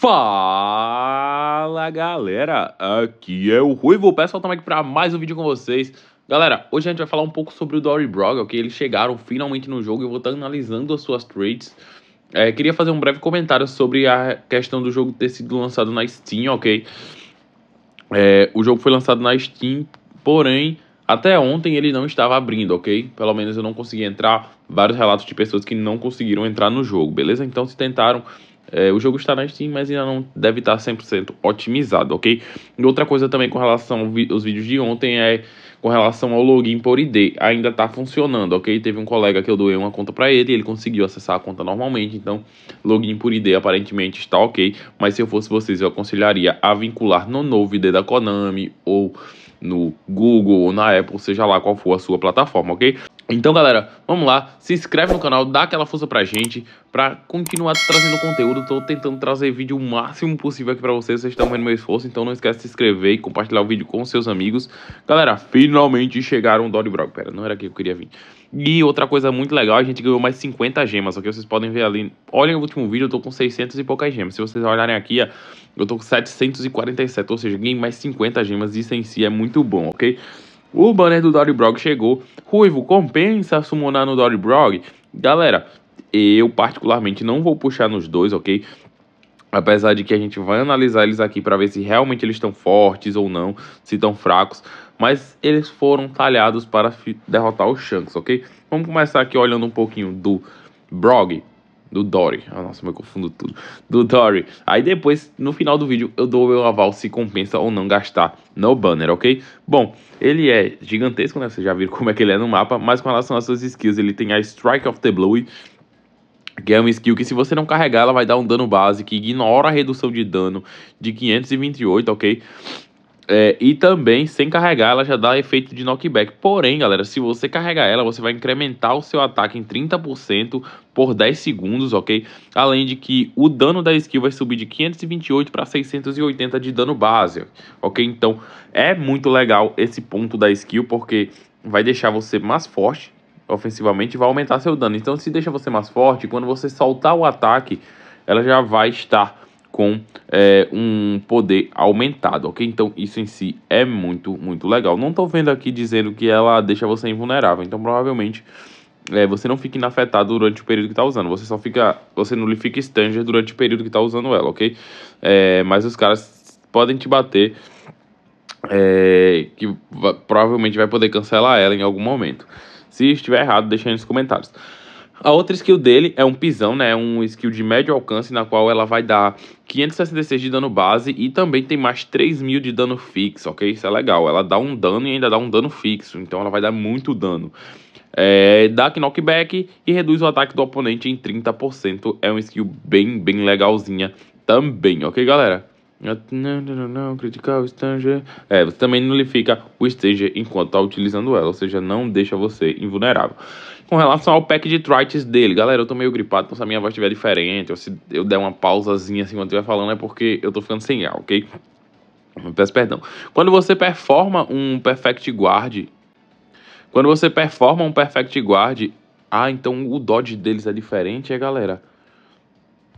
Fala galera, aqui é o Ruivo, peço ao aqui para mais um vídeo com vocês. Galera, hoje a gente vai falar um pouco sobre o Dory Brog, ok? eles chegaram finalmente no jogo e eu vou estar analisando as suas trades. É, queria fazer um breve comentário sobre a questão do jogo ter sido lançado na Steam, ok? É, o jogo foi lançado na Steam, porém, até ontem ele não estava abrindo, ok? Pelo menos eu não consegui entrar, vários relatos de pessoas que não conseguiram entrar no jogo, beleza? Então se tentaram é, o jogo está na Steam, mas ainda não deve estar 100% otimizado, ok? E outra coisa também com relação aos vídeos de ontem é com relação ao login por ID, ainda está funcionando, ok? Teve um colega que eu doei uma conta para ele, ele conseguiu acessar a conta normalmente, então login por ID aparentemente está ok, mas se eu fosse vocês, eu aconselharia a vincular no novo ID da Konami ou no Google ou na Apple, seja lá qual for a sua plataforma, ok? Então, galera, vamos lá, se inscreve no canal, dá aquela força pra gente, pra continuar trazendo conteúdo, tô tentando trazer vídeo o máximo possível aqui pra vocês, vocês estão vendo meu esforço, então não esquece de se inscrever e compartilhar o vídeo com seus amigos. Galera, finalmente chegaram Dolly Brock, pera, não era aqui que eu queria vir. E outra coisa muito legal, a gente ganhou mais 50 gemas, ok? Vocês podem ver ali, olhem o último vídeo, eu tô com 600 e poucas gemas, se vocês olharem aqui, ó, eu tô com 747, ou seja, ganhei mais 50 gemas, isso em si é muito bom, ok? O banner do Dory Brog chegou. Ruivo, compensa summonar no Dory Brog? Galera, eu particularmente não vou puxar nos dois, ok? Apesar de que a gente vai analisar eles aqui para ver se realmente eles estão fortes ou não, se estão fracos. Mas eles foram talhados para derrotar os Shanks, ok? Vamos começar aqui olhando um pouquinho do Brog. Do Dory. Ah, nossa, eu confundo tudo. Do Dory. Aí depois, no final do vídeo, eu dou o meu aval se compensa ou não gastar no banner, ok? Bom, ele é gigantesco, né? Vocês já viram como é que ele é no mapa. Mas com relação às suas skills, ele tem a Strike of the Blue. Que é uma skill que se você não carregar, ela vai dar um dano base que ignora a redução de dano de 528, ok? É, e também, sem carregar, ela já dá efeito de knockback. Porém, galera, se você carregar ela, você vai incrementar o seu ataque em 30% por 10 segundos, ok? Além de que o dano da skill vai subir de 528 para 680 de dano base, ok? Então, é muito legal esse ponto da skill, porque vai deixar você mais forte ofensivamente e vai aumentar seu dano. Então, se deixa você mais forte, quando você soltar o ataque, ela já vai estar com é, um poder aumentado, ok? Então isso em si é muito, muito legal. Não estou vendo aqui dizendo que ela deixa você invulnerável, então provavelmente é, você não fica inafetado durante o período que está usando, você só fica, você não lhe fica stanger durante o período que está usando ela, ok? É, mas os caras podem te bater, é, que provavelmente vai poder cancelar ela em algum momento. Se estiver errado, deixa aí nos comentários. A outra skill dele é um pisão, né? Um skill de médio alcance na qual ela vai dar 566 de dano base e também tem mais 3 mil de dano fixo, ok? Isso é legal. Ela dá um dano e ainda dá um dano fixo, então ela vai dar muito dano. É, dá knockback e reduz o ataque do oponente em 30%. É um skill bem, bem legalzinha também, ok, galera? Não, não, não, não. criticar o Stanger. É, você também nulifica o Stanger enquanto está utilizando ela, ou seja, não deixa você invulnerável com relação ao pack de trites dele. Galera, eu tô meio gripado, então se a minha voz estiver diferente, ou se eu der uma pausazinha assim quando estiver falando, é porque eu tô ficando sem ar, ok? Peço perdão. Quando você performa um perfect guard, quando você performa um perfect guard, ah, então o dodge deles é diferente, é, galera?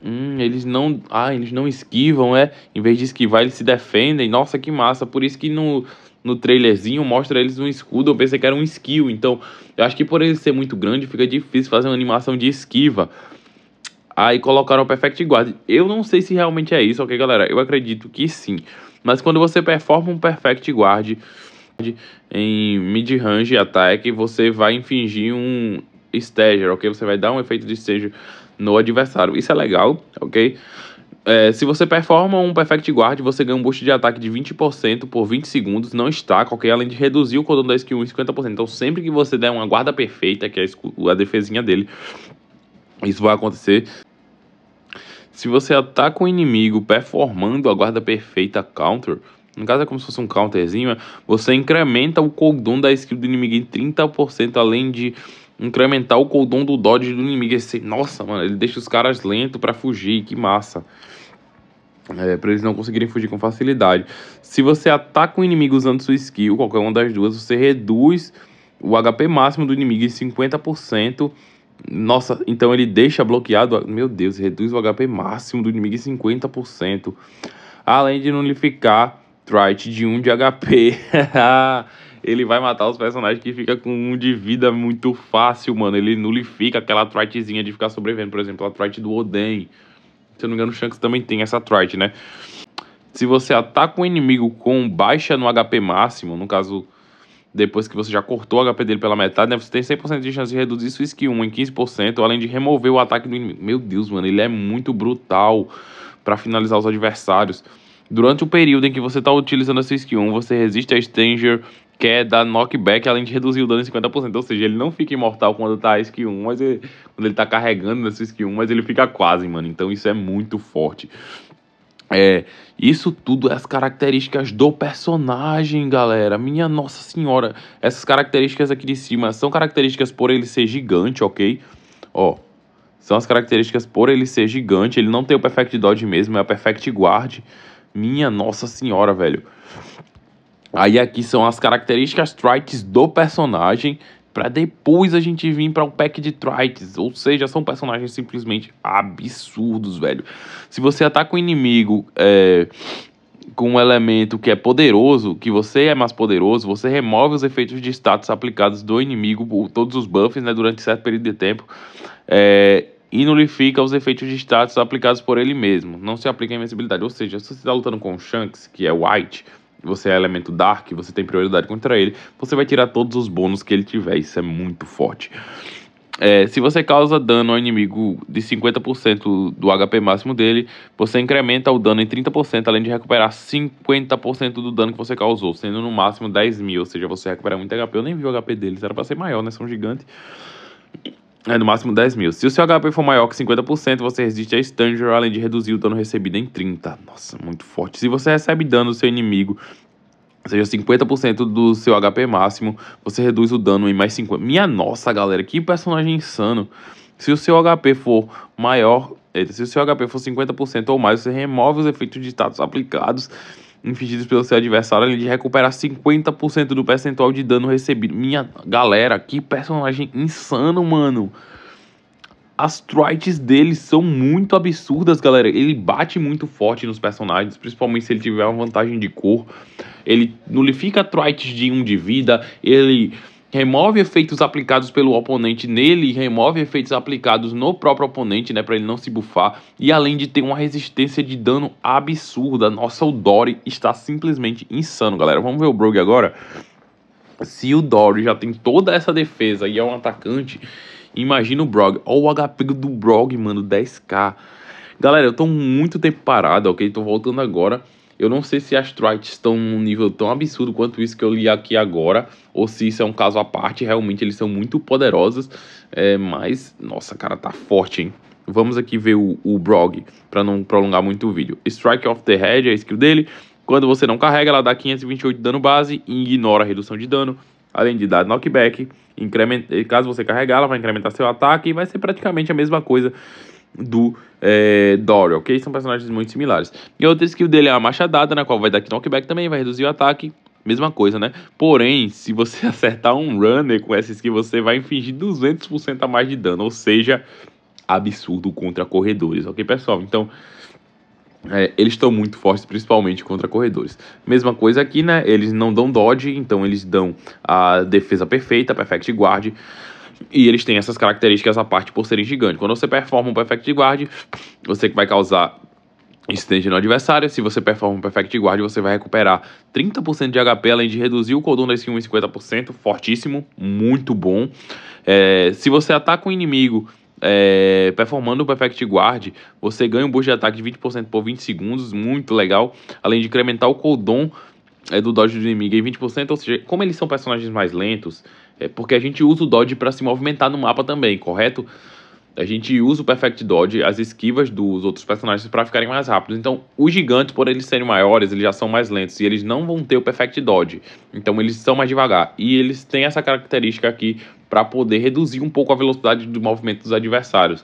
Hum, eles não, ah, eles não esquivam, é? Em vez de esquivar, eles se defendem. Nossa, que massa. Por isso que no no trailerzinho mostra eles um escudo, eu pensei que era um skill. Então, eu acho que por ele ser muito grande, fica difícil fazer uma animação de esquiva. Aí colocaram o Perfect Guard. Eu não sei se realmente é isso, ok, galera? Eu acredito que sim. Mas quando você performa um Perfect Guard em mid-range attack, você vai infringir um Stager, ok? Você vai dar um efeito de Stager no adversário. Isso é legal, ok? É, se você performa um Perfect Guard, você ganha um boost de ataque de 20% por 20 segundos, não está, qualquer Além de reduzir o cordão da skill em 50%. Então, sempre que você der uma guarda perfeita, que é a defesinha dele, isso vai acontecer. Se você ataca tá o um inimigo performando a guarda perfeita counter, no caso é como se fosse um counterzinho, é, você incrementa o cooldown da skill do inimigo em 30%, além de incrementar o cooldown do dodge do inimigo. Esse, nossa, mano, ele deixa os caras lentos para fugir, que massa. É, para eles não conseguirem fugir com facilidade. Se você ataca o um inimigo usando sua skill, qualquer uma das duas, você reduz o HP máximo do inimigo em 50%. Nossa, então ele deixa bloqueado. Meu Deus, reduz o HP máximo do inimigo em 50%. Além de nullificar Trite de 1 de HP. ele vai matar os personagens que fica com um de vida muito fácil, mano. Ele nulifica aquela tritezinha de ficar sobrevivendo. Por exemplo, a trite do Oden. Se eu não me engano, o Shanks também tem essa trite, né? Se você ataca um inimigo com baixa no HP máximo, no caso, depois que você já cortou o HP dele pela metade, né, você tem 100% de chance de reduzir sua skill 1 em 15%, além de remover o ataque do inimigo. Meu Deus, mano, ele é muito brutal para finalizar os adversários. Durante o período em que você está utilizando a sua skill 1, você resiste a stranger que é dar knockback, além de reduzir o dano em 50%. Ou seja, ele não fica imortal quando tá skill 1, mas ele, quando ele tá carregando nessa skill 1, mas ele fica quase, mano. Então isso é muito forte. É, isso tudo é as características do personagem, galera. Minha nossa senhora, essas características aqui de cima são características por ele ser gigante, ok? Ó, são as características por ele ser gigante. Ele não tem o Perfect Dodge mesmo, é o Perfect Guard. Minha nossa senhora, velho. Aí aqui são as características traits do personagem para depois a gente vir para o um pack de traits, ou seja, são personagens simplesmente absurdos, velho. Se você ataca um inimigo é, com um elemento que é poderoso, que você é mais poderoso, você remove os efeitos de status aplicados do inimigo, por todos os buffs, né, durante certo período de tempo, é, e nulifica os efeitos de status aplicados por ele mesmo. Não se aplica a invencibilidade, ou seja, se você está lutando com o Shanks, que é White você é elemento Dark, você tem prioridade contra ele, você vai tirar todos os bônus que ele tiver. Isso é muito forte. É, se você causa dano ao inimigo de 50% do HP máximo dele, você incrementa o dano em 30%, além de recuperar 50% do dano que você causou, sendo no máximo 10 mil. Ou seja, você recupera muito HP. Eu nem vi o HP deles, era pra ser maior, né? São gigantes. É no máximo 10 mil. Se o seu HP for maior que 50%, você resiste a Stanger, além de reduzir o dano recebido em 30%. Nossa, muito forte. Se você recebe dano do seu inimigo, seja, 50% do seu HP máximo, você reduz o dano em mais 50%. Minha nossa, galera, que personagem insano. Se o seu HP for maior, se o seu HP for 50% ou mais, você remove os efeitos de status aplicados infligidos pelo seu adversário, além de recuperar 50% do percentual de dano recebido. Minha galera, que personagem insano, mano. As trites dele são muito absurdas, galera. Ele bate muito forte nos personagens, principalmente se ele tiver uma vantagem de cor. Ele nulifica trites de 1 um de vida, ele remove efeitos aplicados pelo oponente nele e remove efeitos aplicados no próprio oponente, né, para ele não se bufar. E além de ter uma resistência de dano absurda, nossa, o Dory está simplesmente insano, galera. Vamos ver o Brogue agora. Se o Dory já tem toda essa defesa e é um atacante, imagina o Brog. Olha o HP do Brog, mano, 10k. Galera, eu tô muito tempo parado, ok? Tô voltando agora. Eu não sei se as Trites estão num nível tão absurdo quanto isso que eu li aqui agora, ou se isso é um caso à parte. Realmente eles são muito poderosos, é, mas nossa, cara, tá forte, hein? Vamos aqui ver o, o Brog, para não prolongar muito o vídeo. Strike of the Head é a skill dele. Quando você não carrega, ela dá 528 de dano base e ignora a redução de dano, além de dar knockback. Incrementa, caso você carregar, ela vai incrementar seu ataque e vai ser praticamente a mesma coisa do é, Dory, ok? São personagens muito similares. E outra skill dele é a machadada, na qual vai dar knockback também, vai reduzir o ataque. Mesma coisa, né? Porém, se você acertar um runner com essa skill, você vai infligir 200% a mais de dano. Ou seja, absurdo contra corredores, ok, pessoal? Então, é, eles estão muito fortes, principalmente contra corredores. Mesma coisa aqui, né? Eles não dão dodge, então eles dão a defesa perfeita, perfect guard. E eles têm essas características essa parte por serem gigantes. Quando você performa um perfect guard, você vai causar incidente no adversário. Se você performa um perfect guard, você vai recuperar 30% de HP, além de reduzir o cooldown da skill em 50%. Fortíssimo, muito bom. É, se você ataca um inimigo é, performando o Perfect Guard, você ganha um boost de ataque de 20% por 20 segundos, muito legal, além de incrementar o cooldown é, do dodge do inimigo em 20%, ou seja, como eles são personagens mais lentos, é porque a gente usa o dodge para se movimentar no mapa também, correto? A gente usa o perfect dodge, as esquivas dos outros personagens para ficarem mais rápidos. Então, os gigantes, por eles serem maiores, eles já são mais lentos e eles não vão ter o perfect dodge. Então, eles são mais devagar e eles têm essa característica aqui para poder reduzir um pouco a velocidade do movimento dos adversários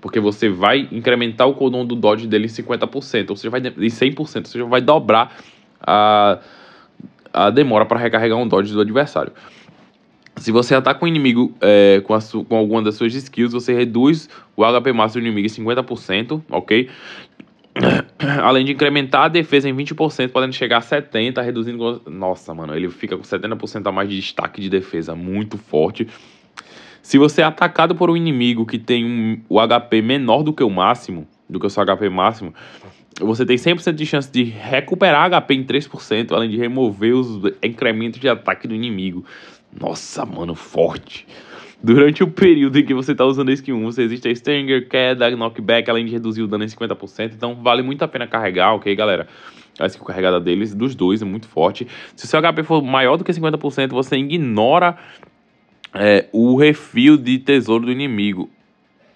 porque você vai incrementar o codon do dodge dele em 50%, ou seja, vai em 100%, ou seja, vai dobrar a, a demora para recarregar um dodge do adversário. Se você ataca um inimigo é, com, a com alguma das suas skills, você reduz o HP máximo do inimigo em 50%, ok? Além de incrementar a defesa em 20%, podendo chegar a 70%, reduzindo. Nossa, mano, ele fica com 70% a mais de destaque de defesa, muito forte. Se você é atacado por um inimigo que tem um, o HP menor do que o máximo, do que o seu HP máximo, você tem 100% de chance de recuperar HP em 3%, além de remover os incrementos de ataque do inimigo. Nossa, mano, forte. Durante o período em que você está usando a skill 1, você existe a Stinger, queda, knockback, além de reduzir o dano em 50%. Então vale muito a pena carregar, ok, galera? A skin carregada deles, dos dois, é muito forte. Se o seu HP for maior do que 50%, você ignora é, o refil de tesouro do inimigo.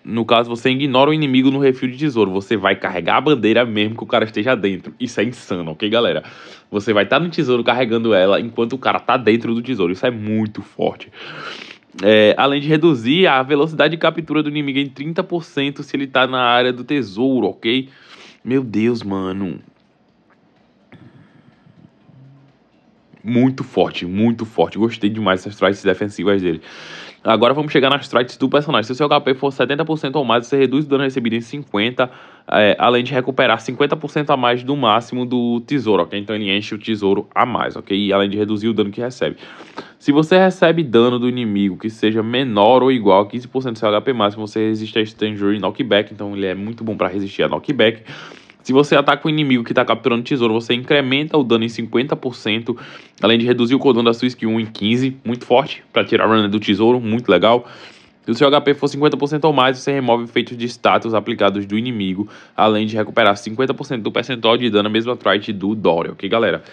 No caso, você ignora o inimigo no refil de tesouro. Você vai carregar a bandeira mesmo que o cara esteja dentro. Isso é insano, ok, galera? Você vai estar tá no tesouro carregando ela enquanto o cara está dentro do tesouro. Isso é muito forte. É, além de reduzir a velocidade de captura do inimigo em 30% se ele está na área do tesouro, ok? Meu Deus, mano. muito forte, muito forte. Gostei demais dessas traits defensivas dele. Agora vamos chegar nas traits do personagem. Se o seu HP for 70% ou mais, você reduz o dano recebido em 50%, é, além de recuperar 50% a mais do máximo do tesouro, ok? Então ele enche o tesouro a mais, ok? E além de reduzir o dano que recebe. Se você recebe dano do inimigo que seja menor ou igual a 15% do seu HP máximo, você resiste a e Knockback, então ele é muito bom para resistir a knockback. Se você ataca o inimigo que está capturando tesouro, você incrementa o dano em 50%, além de reduzir o cordão da sua skill 1 em 15, muito forte, para tirar runner do tesouro, muito legal. Se o seu HP for 50% ou mais, você remove efeitos de status aplicados do inimigo, além de recuperar 50% do percentual de dano, mesmo atrás do Dory, ok, galera?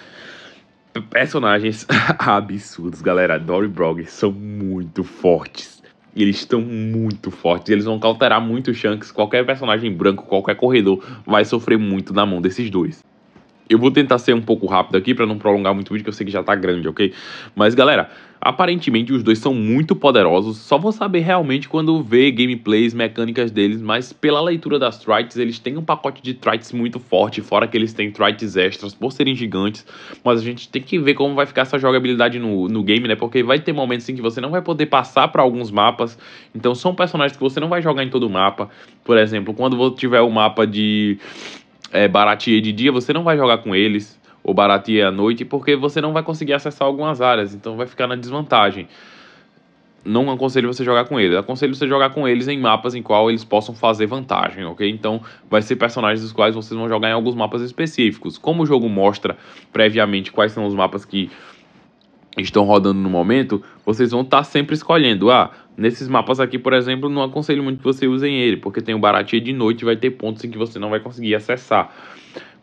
Personagens absurdos, galera. Dory Brog são muito fortes e eles estão muito fortes. Eles vão cauterar muito o Shanks. Qualquer personagem branco, qualquer corredor, vai sofrer muito na mão desses dois. Eu vou tentar ser um pouco rápido aqui para não prolongar muito o vídeo, que eu sei que já tá grande, ok? Mas galera, aparentemente os dois são muito poderosos, só vou saber realmente quando ver gameplays, mecânicas deles, mas pela leitura das Trites, eles têm um pacote de Trites muito forte, fora que eles têm Trites extras por serem gigantes, mas a gente tem que ver como vai ficar essa jogabilidade no, no game, né? Porque vai ter momentos em que você não vai poder passar para alguns mapas, então são personagens que você não vai jogar em todo o mapa. Por exemplo, quando tiver o um mapa de é, barateia de dia, você não vai jogar com eles, ou barateia à noite, porque você não vai conseguir acessar algumas áreas, então vai ficar na desvantagem. Não aconselho você jogar com eles, aconselho você jogar com eles em mapas em qual eles possam fazer vantagem, ok? Então vai ser personagens dos quais vocês vão jogar em alguns mapas específicos. Como o jogo mostra previamente quais são os mapas que estão rodando no momento, vocês vão estar tá sempre escolhendo. Ah, nesses mapas aqui, por exemplo, não aconselho muito que você usem ele, porque tem o um baratinho de noite e vai ter pontos em que você não vai conseguir acessar.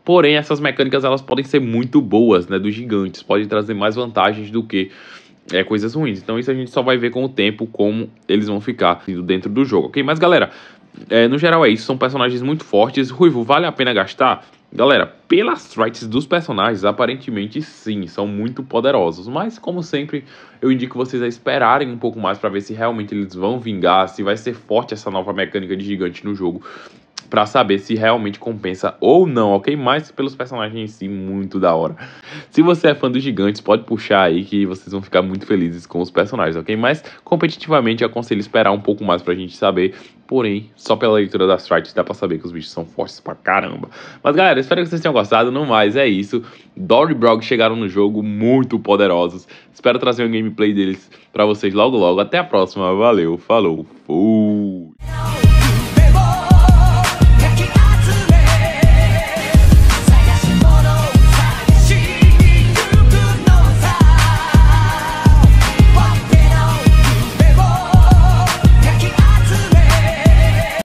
Porém, essas mecânicas elas podem ser muito boas, né, dos gigantes, podem trazer mais vantagens do que é, coisas ruins. Então isso a gente só vai ver com o tempo como eles vão ficar dentro do jogo, ok? Mas galera, é, no geral é isso, são personagens muito fortes. Ruivo, vale a pena gastar? Galera, pelas threats dos personagens, aparentemente sim, são muito poderosos, mas como sempre, eu indico vocês a esperarem um pouco mais para ver se realmente eles vão vingar, se vai ser forte essa nova mecânica de gigante no jogo para saber se realmente compensa ou não, ok? Mas pelos personagens em si, muito da hora. Se você é fã dos gigantes, pode puxar aí que vocês vão ficar muito felizes com os personagens, ok? Mas competitivamente eu aconselho esperar um pouco mais pra gente saber. Porém, só pela leitura das charts dá pra saber que os bichos são fortes pra caramba. Mas galera, espero que vocês tenham gostado. No mais, é isso. Dory Brog chegaram no jogo muito poderosos. Espero trazer um gameplay deles para vocês logo logo. Até a próxima. Valeu, falou, fui!